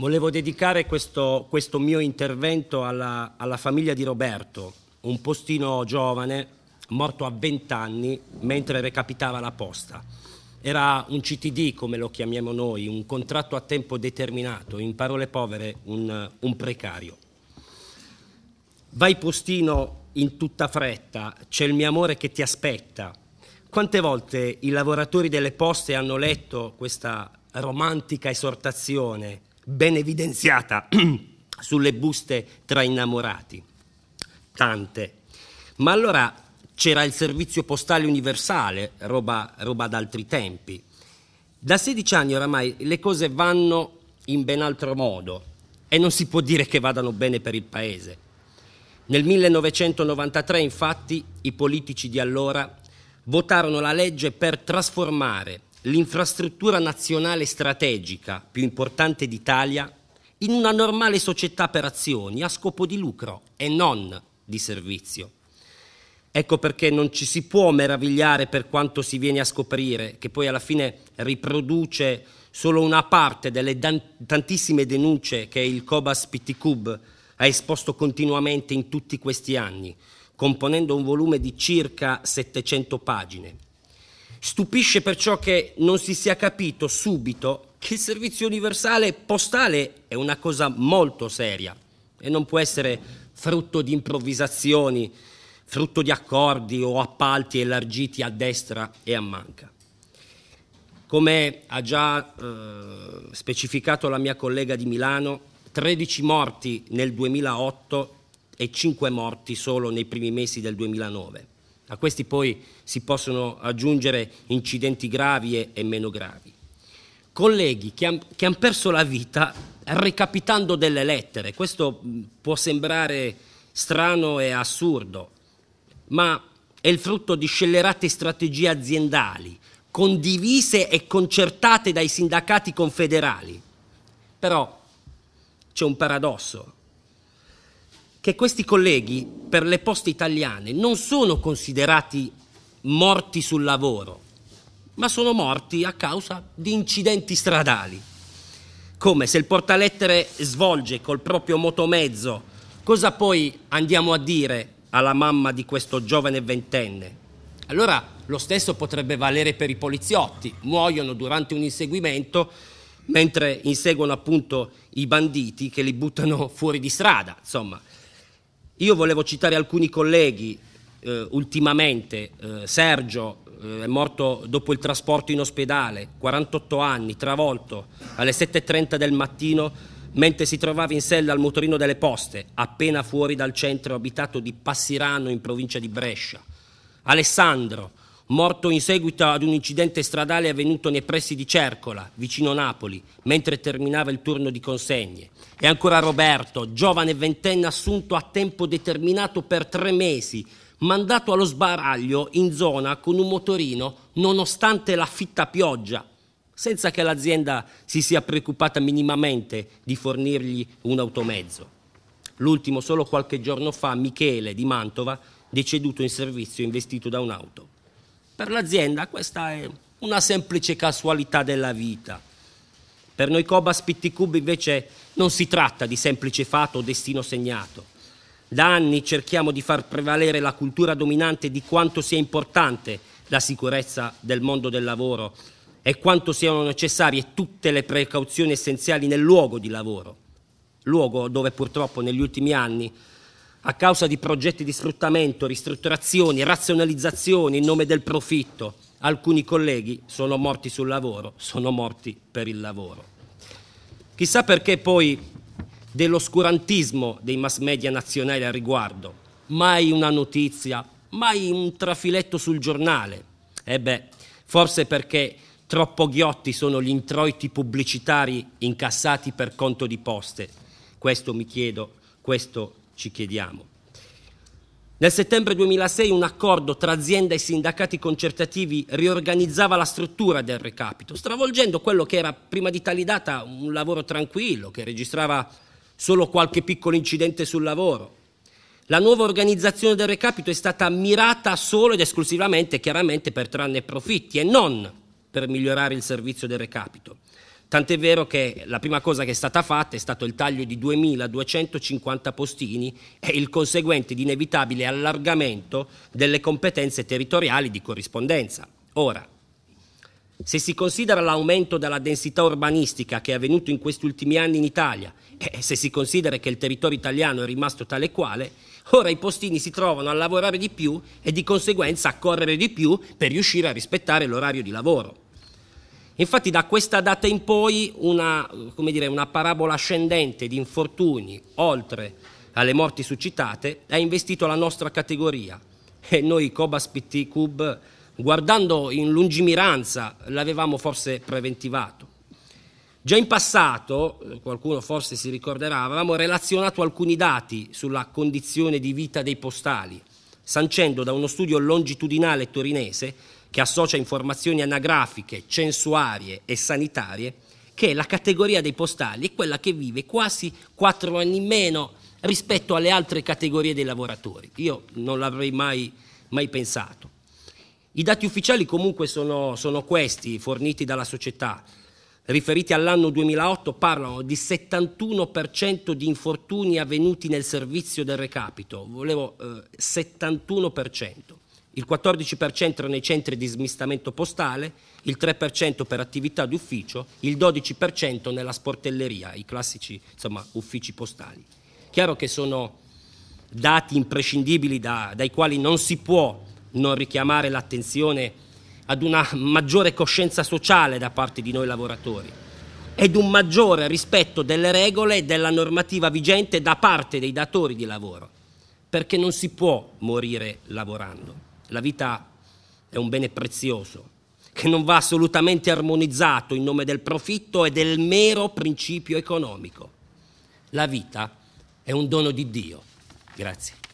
Volevo dedicare questo, questo mio intervento alla, alla, famiglia di Roberto, un postino giovane, morto a 20 anni mentre recapitava la posta. Era un CTD, come lo chiamiamo noi, un contratto a tempo determinato, in parole povere un, un precario. Vai postino in tutta fretta, c'è il mio amore che ti aspetta. Quante volte i lavoratori delle poste hanno letto questa romantica esortazione ben evidenziata sulle buste tra innamorati. Tante. Ma allora c'era il servizio postale universale, roba, roba d'altri tempi. Da 16 anni oramai le cose vanno in ben altro modo e non si può dire che vadano bene per il Paese. Nel 1993 infatti i politici di allora votarono la legge per trasformare l'infrastruttura nazionale strategica più importante d'Italia in una normale società per azioni a scopo di lucro e non di servizio. Ecco perché non ci si può meravigliare per quanto si viene a scoprire, che poi alla fine riproduce solo una parte delle tantissime denunce che il Cobas PTCUB ha esposto continuamente in tutti questi anni, componendo un volume di circa 700 pagine Stupisce perciò che non si sia capito subito che il servizio universale postale è una cosa molto seria e non può essere frutto di improvvisazioni, frutto di accordi o appalti elargiti a destra e a manca. Come ha già eh, specificato la mia collega di Milano, 13 morti nel 2008 e 5 morti solo nei primi mesi del 2009. A questi poi si possono aggiungere incidenti gravi e, meno gravi. Colleghi che hanno perso la vita recapitando delle lettere, questo può sembrare strano e assurdo, ma è il frutto di scellerate strategie aziendali, condivise e concertate dai sindacati confederali. Però c'è un paradosso che questi colleghi per le poste italiane non sono considerati morti sul lavoro, ma sono morti a causa di incidenti stradali. Come se il portalettere svolge col proprio motomezzo, cosa poi andiamo a dire alla mamma di questo giovane ventenne? Allora lo stesso potrebbe valere per i poliziotti, muoiono durante un inseguimento mentre inseguono appunto i banditi che li buttano fuori di strada, insomma. Io volevo citare alcuni colleghi, eh, ultimamente eh, Sergio eh, è morto dopo il trasporto in ospedale, 48 anni, travolto alle 7.30 del mattino mentre si trovava in sella al motorino delle poste, appena fuori dal centro abitato di Passirano in provincia di Brescia. Alessandro, morto in seguito ad un incidente stradale avvenuto nei pressi di Cercola, vicino Napoli, mentre terminava il turno di consegne. E ancora Roberto, giovane ventenne assunto a tempo determinato per tre mesi, mandato allo sbaraglio in zona con un motorino nonostante la fitta pioggia, senza che l'azienda si sia preoccupata minimamente di fornirgli un automezzo. L'ultimo solo qualche giorno fa, Michele di Mantova, deceduto in servizio investito da un'auto. Per l'azienda questa è una semplice casualità della vita. Per noi Cobas PT Cube invece non si tratta di semplice fatto o destino segnato. Da anni cerchiamo di far prevalere la cultura dominante di quanto sia importante la sicurezza del mondo del lavoro e quanto siano necessarie tutte le precauzioni essenziali nel luogo di lavoro, luogo dove purtroppo negli ultimi anni a causa di progetti di sfruttamento, ristrutturazioni, razionalizzazioni in nome del profitto. Alcuni colleghi sono morti sul lavoro, sono morti per il lavoro. Chissà perché poi dell'oscurantismo dei mass media nazionali al riguardo, mai una notizia, mai un trafiletto sul giornale. E eh beh, forse perché troppo ghiotti sono gli introiti pubblicitari incassati per conto di poste. Questo mi chiedo, questo ci chiediamo. Nel settembre 2006 un accordo tra azienda e sindacati concertativi riorganizzava la struttura del recapito, stravolgendo quello che era prima di tali data un lavoro tranquillo, che registrava solo qualche piccolo incidente sul lavoro. La nuova organizzazione del recapito è stata mirata solo ed esclusivamente, chiaramente, per trarne profitti e non per migliorare il servizio del recapito. Tant'è vero che la prima cosa che è stata fatta è stato il taglio di 2.250 postini e il conseguente ed inevitabile allargamento delle competenze territoriali di corrispondenza. Ora, se si considera l'aumento della densità urbanistica che è avvenuto in questi ultimi anni in Italia e se si considera che il territorio italiano è rimasto tale e quale, ora i postini si trovano a lavorare di più e di conseguenza a correre di più per riuscire a rispettare l'orario di lavoro. Infatti da questa data in poi una, dire, una parabola ascendente di infortuni, oltre alle morti suscitate, ha investito la nostra categoria e noi Cobas PT Cube, guardando in lungimiranza, l'avevamo forse preventivato. Già in passato, qualcuno forse si ricorderà, avevamo relazionato alcuni dati sulla condizione di vita dei postali, sancendo da uno studio longitudinale torinese che associa informazioni anagrafiche, censuarie e sanitarie, che la categoria dei postali è quella che vive quasi quattro anni meno rispetto alle altre categorie dei lavoratori. Io non l'avrei mai, mai pensato. I dati ufficiali comunque sono, sono questi, forniti dalla società riferiti all'anno 2008 parlano di 71% di infortuni avvenuti nel servizio del recapito, volevo eh, 71% il 14% nei centri di smistamento postale, il 3% per attività d'ufficio, il 12% nella sportelleria, i classici insomma, uffici postali. Chiaro che sono dati imprescindibili da, dai quali non si può non richiamare l'attenzione ad una maggiore coscienza sociale da parte di noi lavoratori ed un maggiore rispetto delle regole e della normativa vigente da parte dei datori di lavoro, perché non si può morire lavorando. La vita è un bene prezioso che non va assolutamente armonizzato in nome del profitto e del mero principio economico. La vita è un dono di Dio. Grazie.